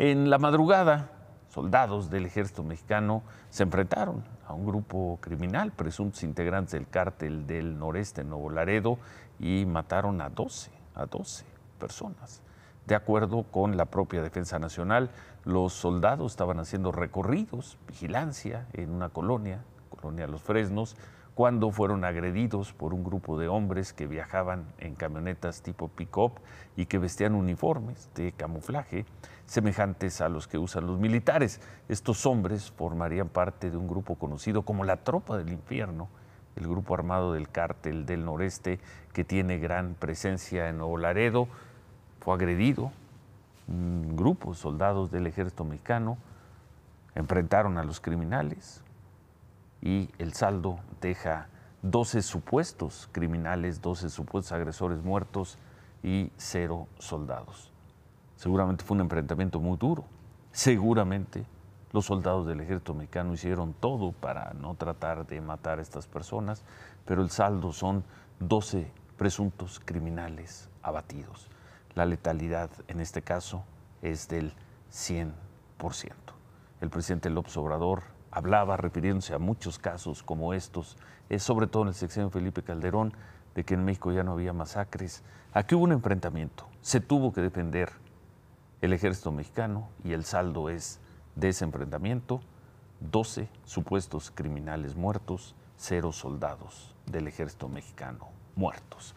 En la madrugada, soldados del ejército mexicano se enfrentaron a un grupo criminal, presuntos integrantes del cártel del noreste Nuevo Laredo, y mataron a 12, a 12 personas. De acuerdo con la propia Defensa Nacional, los soldados estaban haciendo recorridos, vigilancia en una colonia, colonia Los Fresnos, cuando fueron agredidos por un grupo de hombres que viajaban en camionetas tipo pick-up y que vestían uniformes de camuflaje semejantes a los que usan los militares. Estos hombres formarían parte de un grupo conocido como la Tropa del Infierno, el grupo armado del cártel del noreste que tiene gran presencia en Nuevo Laredo. Fue agredido un grupo de soldados del ejército mexicano, enfrentaron a los criminales, y el saldo deja 12 supuestos criminales, 12 supuestos agresores muertos y cero soldados. Seguramente fue un enfrentamiento muy duro. Seguramente los soldados del ejército mexicano hicieron todo para no tratar de matar a estas personas, pero el saldo son 12 presuntos criminales abatidos. La letalidad en este caso es del 100%. El presidente López Obrador hablaba, refiriéndose a muchos casos como estos, sobre todo en el sexenio Felipe Calderón, de que en México ya no había masacres. Aquí hubo un enfrentamiento, se tuvo que defender el ejército mexicano y el saldo es de ese enfrentamiento 12 supuestos criminales muertos, cero soldados del ejército mexicano muertos.